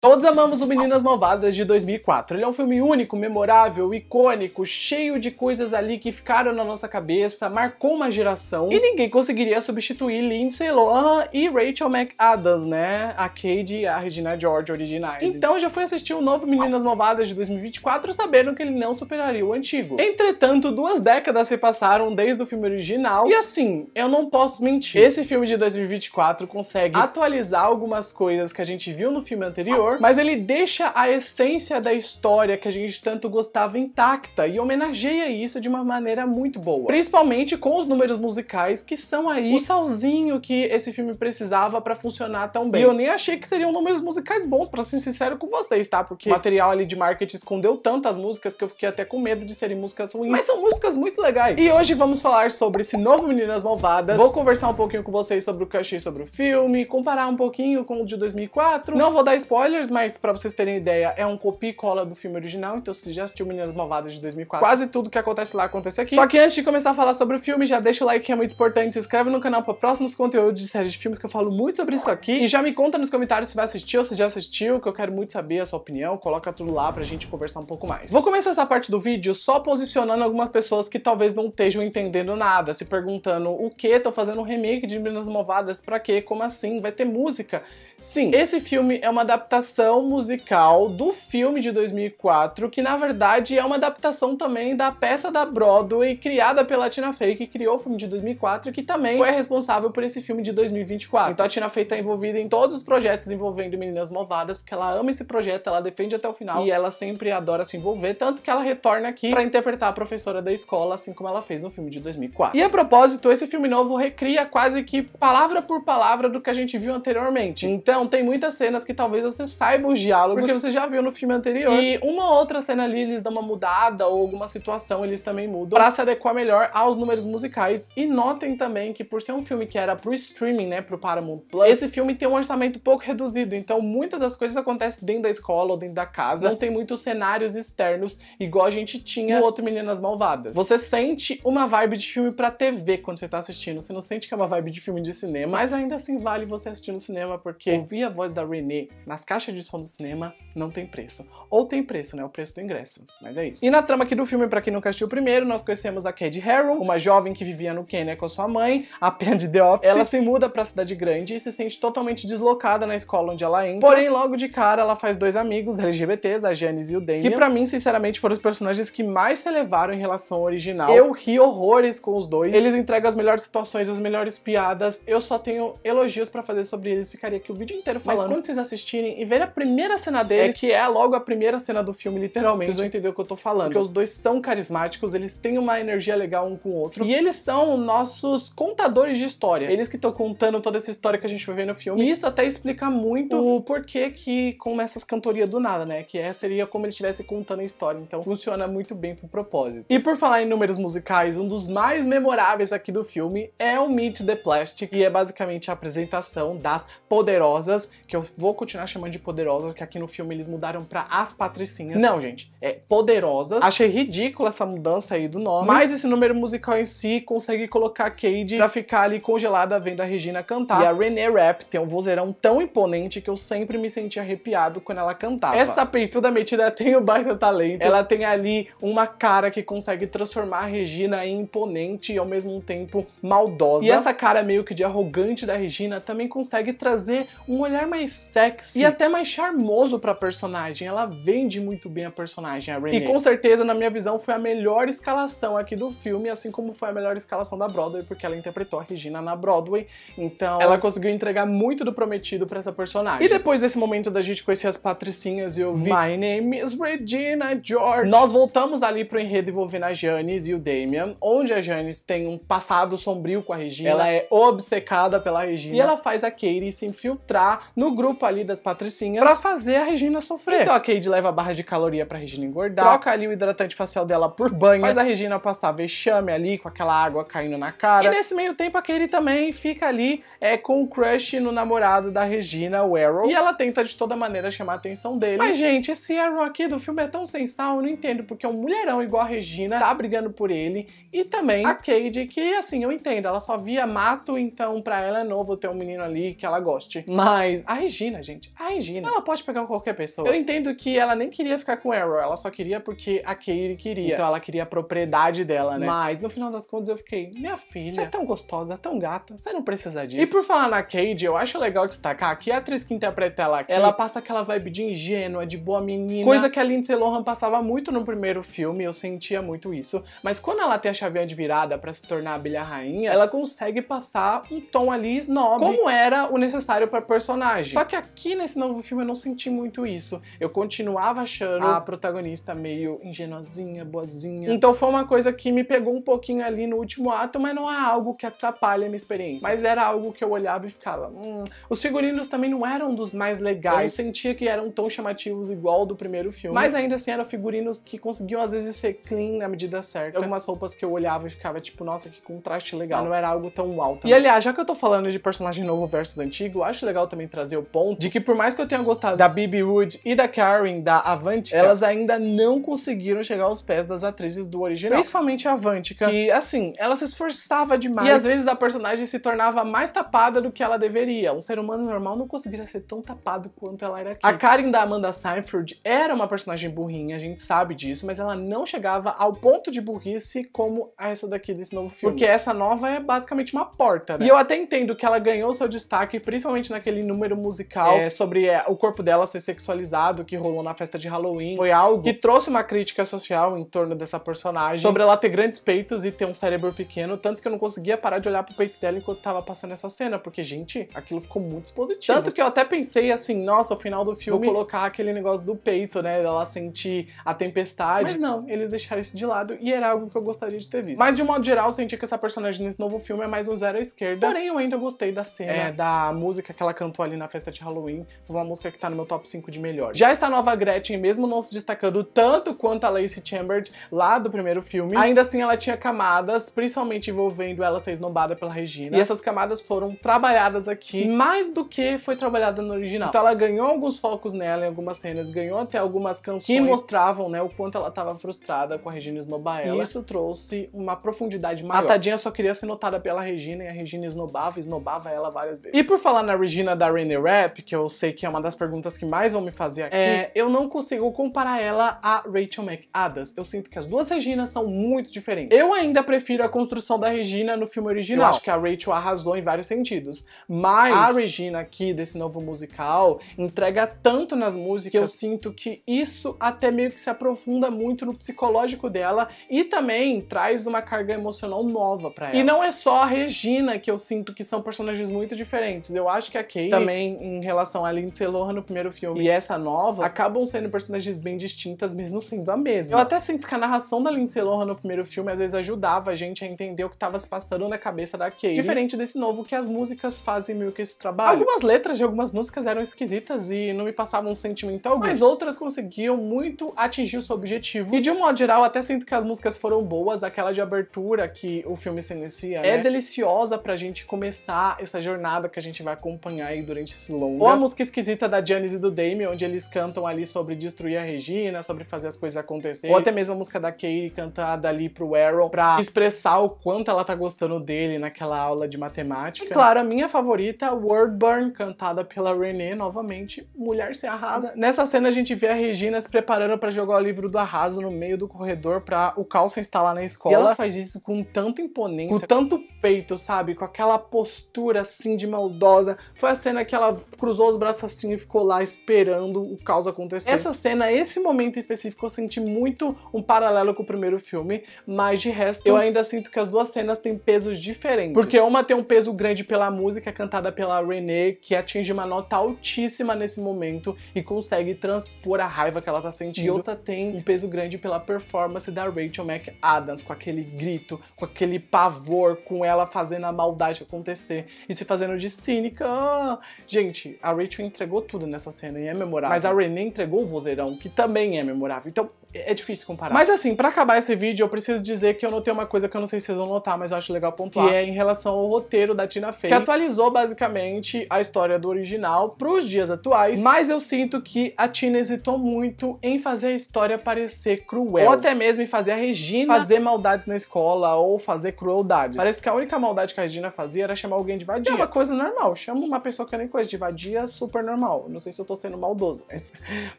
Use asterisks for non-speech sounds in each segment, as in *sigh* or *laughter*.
Todos amamos o Meninas Malvadas de 2004. Ele é um filme único, memorável, icônico, cheio de coisas ali que ficaram na nossa cabeça, marcou uma geração e ninguém conseguiria substituir Lindsay Lohan e Rachel McAdams, né? A Cade e a Regina George originais. Então já fui assistir o novo Meninas Malvadas de 2024 sabendo que ele não superaria o antigo. Entretanto, duas décadas se passaram desde o filme original e assim, eu não posso mentir. Esse filme de 2024 consegue atualizar algumas coisas que a gente viu no filme anterior anterior, mas ele deixa a essência da história que a gente tanto gostava intacta e homenageia isso de uma maneira muito boa. Principalmente com os números musicais que são aí o salzinho que esse filme precisava para funcionar tão bem. E eu nem achei que seriam números musicais bons, para ser sincero com vocês, tá? Porque o material ali de marketing escondeu tantas músicas que eu fiquei até com medo de serem músicas ruins, mas são músicas muito legais. E hoje vamos falar sobre esse novo Meninas Malvadas. Vou conversar um pouquinho com vocês sobre o que eu achei sobre o filme, comparar um pouquinho com o de 2004. Não vou dar spoiler spoilers, mas para vocês terem ideia, é um copia e cola do filme original, então se já assistiu Meninas Malvadas de 2004, quase tudo que acontece lá acontece aqui. Só que antes de começar a falar sobre o filme, já deixa o like que é muito importante, se inscreve no canal para próximos conteúdos de séries de filmes que eu falo muito sobre isso aqui, e já me conta nos comentários se vai assistir ou se já assistiu, que eu quero muito saber a sua opinião, coloca tudo lá pra gente conversar um pouco mais. Vou começar essa parte do vídeo só posicionando algumas pessoas que talvez não estejam entendendo nada, se perguntando o que, tô fazendo um remake de Meninas Malvadas, pra quê, como assim, vai ter música? Sim, esse filme é uma adaptação musical do filme de 2004, que na verdade é uma adaptação também da peça da Broadway criada pela Tina Fey, que criou o filme de 2004 e que também foi responsável por esse filme de 2024. Então a Tina Fey tá envolvida em todos os projetos envolvendo meninas malvadas, porque ela ama esse projeto, ela defende até o final e ela sempre adora se envolver, tanto que ela retorna aqui para interpretar a professora da escola, assim como ela fez no filme de 2004. E a propósito, esse filme novo recria quase que palavra por palavra do que a gente viu anteriormente. Então, então tem muitas cenas que talvez você saiba os diálogos porque você já viu no filme anterior. E uma outra cena ali eles dão uma mudada ou alguma situação eles também mudam para se adequar melhor aos números musicais. E notem também que por ser um filme que era pro streaming, né, pro Paramount Plus, esse filme tem um orçamento pouco reduzido, então muitas das coisas acontecem dentro da escola ou dentro da casa. Não tem muitos cenários externos igual a gente tinha no outro Meninas Malvadas. Você sente uma vibe de filme para TV quando você tá assistindo. Você não sente que é uma vibe de filme de cinema, mas ainda assim vale você assistir no cinema porque Ouvir a voz da Renee nas caixas de som do cinema não tem preço. Ou tem preço, né? O preço do ingresso. Mas é isso. E na trama aqui do filme, para quem nunca assistiu primeiro, nós conhecemos a Cad Harrow, uma jovem que vivia no Quênia com sua mãe, a Pen de The Office. Ela se muda pra cidade grande e se sente totalmente deslocada na escola onde ela entra. Porém, logo de cara, ela faz dois amigos LGBTs, a Janice e o Damien, que para mim, sinceramente, foram os personagens que mais se elevaram em relação ao original. Eu ri horrores com os dois. Eles entregam as melhores situações, as melhores piadas. Eu só tenho elogios para fazer sobre eles. Ficaria aqui o vídeo dia inteiro falando. Mas quando vocês assistirem e verem a primeira cena deles, é que é logo a primeira cena do filme, literalmente, vocês vão entender o que eu tô falando. Porque os dois são carismáticos, eles têm uma energia legal um com o outro. E eles são nossos contadores de história. Eles que estão contando toda essa história que a gente vai ver no filme. E isso até explica muito o porquê que começa as cantorias do nada, né? Que é, seria como ele estivesse contando a história. Então funciona muito bem pro propósito. E por falar em números musicais, um dos mais memoráveis aqui do filme é o Meet the Plastic, e é basicamente a apresentação das poderosas poderosas, que eu vou continuar chamando de poderosas, que aqui no filme eles mudaram pra as patricinhas. Não, gente, é poderosas. Achei ridícula essa mudança aí do nome, mas esse número musical em si consegue colocar a Cade pra ficar ali congelada vendo a Regina cantar. E a Renee Rapp tem um vozeirão tão imponente que eu sempre me senti arrepiado quando ela cantava. Essa peituda metida tem o um baita talento. Ela tem ali uma cara que consegue transformar a Regina em imponente e ao mesmo tempo maldosa. E essa cara meio que de arrogante da Regina também consegue trazer um olhar mais sexy e até mais charmoso pra personagem. Ela vende muito bem a personagem, a Renee. E com certeza, na minha visão, foi a melhor escalação aqui do filme, assim como foi a melhor escalação da Broadway, porque ela interpretou a Regina na Broadway. Então, ela conseguiu entregar muito do prometido pra essa personagem. E depois desse momento da gente conhecer as patricinhas e ouvir My Name is Regina George, nós voltamos ali pro enredo envolvendo a Janis e o Damian, onde a Janis tem um passado sombrio com a Regina. Ela é obcecada pela Regina. E ela faz a Katie se infiltrar entrar no grupo ali das patricinhas pra fazer a Regina sofrer. Então a Cade leva barras de caloria pra Regina engordar, troca ali o hidratante facial dela por banho, faz a Regina passar vexame ali com aquela água caindo na cara. E nesse meio tempo a Cade também fica ali é, com o um crush no namorado da Regina, o Arrow, e ela tenta de toda maneira chamar a atenção dele. Mas gente, esse Arrow aqui do filme é tão sensal, eu não entendo porque é um mulherão igual a Regina tá brigando por ele e também a Cade, que assim, eu entendo, ela só via mato, então pra ela é novo ter um menino ali que ela goste. Mas mas a Regina, gente, a Regina, ela pode pegar qualquer pessoa. Eu entendo que ela nem queria ficar com o Arrow, ela só queria porque a Katie queria. Então ela queria a propriedade dela, né? Mas no final das contas eu fiquei, minha filha, você é tão gostosa, tão gata, você não precisa disso. E por falar na Katie, eu acho legal destacar que a atriz que interpreta ela aqui, ela passa aquela vibe de ingênua, de boa menina. Coisa que a Lindsay Lohan passava muito no primeiro filme, eu sentia muito isso. Mas quando ela tem a chavinha de virada para se tornar a Bilha Rainha, ela consegue passar um tom ali snob, como era o necessário para personagem. Só que aqui nesse novo filme eu não senti muito isso. Eu continuava achando a protagonista meio ingenuosinha, boazinha. Então foi uma coisa que me pegou um pouquinho ali no último ato, mas não é algo que atrapalha a minha experiência. Mas era algo que eu olhava e ficava. Hum. Os figurinos também não eram dos mais legais. Eu sentia que eram tão chamativos igual do primeiro filme. Mas ainda assim eram figurinos que conseguiam às vezes ser clean na medida certa. Algumas roupas que eu olhava e ficava tipo, nossa, que contraste legal. Mas não era algo tão alto. E aliás, já que eu tô falando de personagem novo versus antigo, eu acho legal legal também trazer o ponto de que por mais que eu tenha gostado da Bibi Wood e da Karen da Avanti, elas ainda não conseguiram chegar aos pés das atrizes do original. Principalmente a Avantika, que assim, ela se esforçava demais e às vezes a personagem se tornava mais tapada do que ela deveria. Um ser humano normal não conseguiria ser tão tapado quanto ela era aqui. A Karen da Amanda Seinfeld era uma personagem burrinha, a gente sabe disso, mas ela não chegava ao ponto de burrice como essa daqui desse novo filme. Porque essa nova é basicamente uma porta, né? E eu até entendo que ela ganhou seu destaque, principalmente naquele aquele número musical é, sobre é, o corpo dela ser sexualizado que rolou na festa de Halloween. Foi algo que trouxe uma crítica social em torno dessa personagem, sobre ela ter grandes peitos e ter um cérebro pequeno, tanto que eu não conseguia parar de olhar pro peito dela enquanto tava passando essa cena, porque, gente, aquilo ficou muito expositivo. Tanto que eu até pensei assim, nossa, o final do filme, vou colocar aquele negócio do peito, né, ela sentir a tempestade. Mas não, eles deixaram isso de lado e era algo que eu gostaria de ter visto. Mas, de modo geral, eu senti que essa personagem nesse novo filme é mais um zero à esquerda, porém eu ainda gostei da cena, é. da música que ela cantou ali na festa de Halloween. Foi uma música que tá no meu top 5 de melhores. Já a nova Gretchen, mesmo não se destacando tanto quanto a Lacey Chambers lá do primeiro filme, ainda assim ela tinha camadas, principalmente envolvendo ela ser esnobada pela Regina. E essas camadas foram trabalhadas aqui mais do que foi trabalhada no original. Então ela ganhou alguns focos nela em algumas cenas, ganhou até algumas canções que mostravam, né, o quanto ela tava frustrada com a Regina esnobar ela. E isso trouxe uma profundidade maior. A tadinha só queria ser notada pela Regina e a Regina esnobava, esnobava ela várias vezes. E por falar na Regina da Rainy Rap, que eu sei que é uma das perguntas que mais vão me fazer aqui, é, eu não consigo comparar ela a Rachel McAdams. Eu sinto que as duas Reginas são muito diferentes. Eu ainda prefiro a construção da Regina no filme original. Eu acho que a Rachel arrasou em vários sentidos. Mas a Regina aqui, desse novo musical, entrega tanto nas músicas que eu sinto que isso até meio que se aprofunda muito no psicológico dela e também traz uma carga emocional nova para ela. E não é só a Regina que eu sinto que são personagens muito diferentes. Eu acho que aqui também em relação a Lindsay Lohan no primeiro filme e essa nova, acabam sendo personagens bem distintas, mesmo sendo a mesma. Eu até sinto que a narração da Lindsay Lohan no primeiro filme às vezes ajudava a gente a entender o que estava se passando na cabeça da Kay. Diferente desse novo que as músicas fazem meio que esse trabalho. Algumas letras de algumas músicas eram esquisitas e não me passavam um sentimento algum, mas outras conseguiam muito atingir o seu objetivo. E de um modo geral, até sinto que as músicas foram boas, aquela de abertura que o filme se inicia, é né? é deliciosa pra gente começar essa jornada que a gente vai acompanhar aí durante esse longa. Ou a música esquisita da Janice e do Damien onde eles cantam ali sobre destruir a Regina, sobre fazer as coisas acontecerem. Ou até mesmo a música da Katie cantada ali pro Arrow, pra expressar o quanto ela tá gostando dele naquela aula de matemática. E claro, a minha favorita, Wordburn, cantada pela Renée, novamente, Mulher se arrasa. Nessa cena a gente vê a Regina se preparando para jogar o livro do arraso no meio do corredor pra o Carlson instalar na escola. E ela faz isso com tanta imponência, com tanto peito, sabe? Com aquela postura assim de maldosa. Foi a cena que ela cruzou os braços assim e ficou lá esperando o caos acontecer. Essa cena, esse momento específico, eu senti muito um paralelo com o primeiro filme, mas de resto, eu ainda sinto que as duas cenas têm pesos diferentes. Porque uma tem um peso grande pela música cantada pela Renee, que atinge uma nota altíssima nesse momento e consegue transpor a raiva que ela tá sentindo. E outra tem um peso grande pela performance da Rachel McAdams, com aquele grito, com aquele pavor, com ela fazendo a maldade acontecer e se fazendo de cínica. Ah, gente, a Rachel entregou tudo nessa cena e é memorável. Mas a Renée entregou o vozeirão, que também é memorável. Então, é difícil comparar. Mas assim, para acabar esse vídeo, eu preciso dizer que eu notei uma coisa que eu não sei se vocês vão notar, mas eu acho legal pontuar, que é em relação ao roteiro da Tina Fey, que atualizou basicamente a história do original pros dias atuais, mas eu sinto que a Tina hesitou muito em fazer a história parecer cruel, ou até mesmo em fazer a Regina fazer maldades na escola ou fazer crueldades. Parece que a única maldade que a Regina fazia era chamar alguém de vadia. É uma coisa normal, chama uma pessoa que eu nem conheço de vadia, super normal. Não sei se eu tô sendo maldoso, mas *laughs*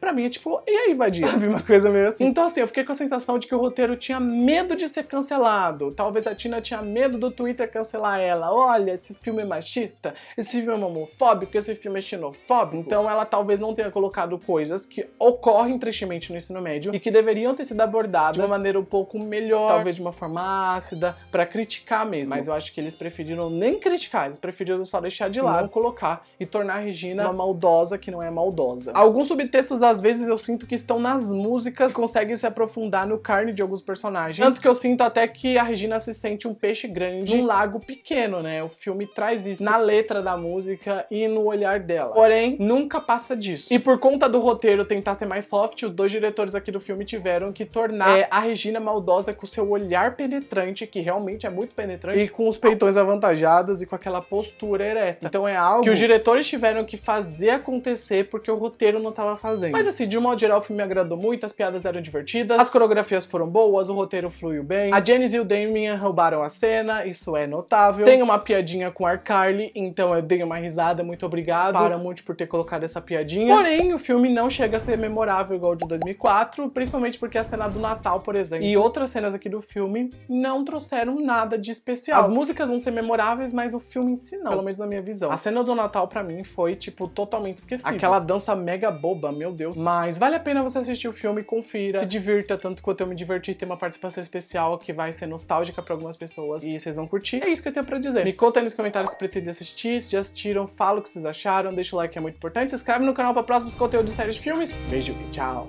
pra mim é tipo, e aí, vadia? Sabe, uma coisa meio assim. Então, assim, eu fiquei com a sensação de que o roteiro tinha medo de ser cancelado. Talvez a Tina tinha medo do Twitter cancelar ela. Olha, esse filme é machista, esse filme é homofóbico, esse filme é xenofóbico. Então, ela talvez não tenha colocado coisas que ocorrem tristemente no ensino médio e que deveriam ter sido abordadas de uma maneira um pouco melhor, talvez de uma forma ácida, para criticar mesmo. Mas eu acho que eles preferiram nem criticar, eles preferiram só deixar de lado, não colocar e tornar a Regina uma maldosa que não é maldosa. Alguns subtextos, às vezes, eu sinto que estão nas músicas consegue se aprofundar no carne de alguns personagens. Tanto que eu sinto até que a Regina se sente um peixe grande num lago pequeno, né? O filme traz isso na letra da música e no olhar dela. Porém, nunca passa disso. E por conta do roteiro tentar ser mais soft, os dois diretores aqui do filme tiveram que tornar é, a Regina maldosa com seu olhar penetrante, que realmente é muito penetrante, e com os peitões avantajados e com aquela postura ereta. Então é algo que os diretores tiveram que fazer acontecer porque o roteiro não tava fazendo. Mas assim, de um modo geral, o filme me agradou muito, as piadas eram divertidas, as coreografias foram boas, o roteiro fluiu bem, a Janice e o Damien roubaram a cena, isso é notável. Tem uma piadinha com a Carly, então eu dei uma risada, muito obrigado para muito por ter colocado essa piadinha. Porém, o filme não chega a ser memorável igual o de 2004, principalmente porque a cena do Natal, por exemplo, e outras cenas aqui do filme não trouxeram nada de especial. As músicas vão ser memoráveis, mas o filme em si não, pelo menos na minha visão. A cena do Natal para mim foi tipo totalmente esquecida. Aquela dança mega boba, meu Deus. Mas vale a pena você assistir o filme, confia se divirta tanto quanto eu me diverti. Tem uma participação especial que vai ser nostálgica pra algumas pessoas e vocês vão curtir. É isso que eu tenho pra dizer. Me conta aí nos comentários se pretende assistir, se já assistiram, fala o que vocês acharam, deixa o like é muito importante, se inscreve no canal pra próximos conteúdos de séries de filmes. Beijo e tchau!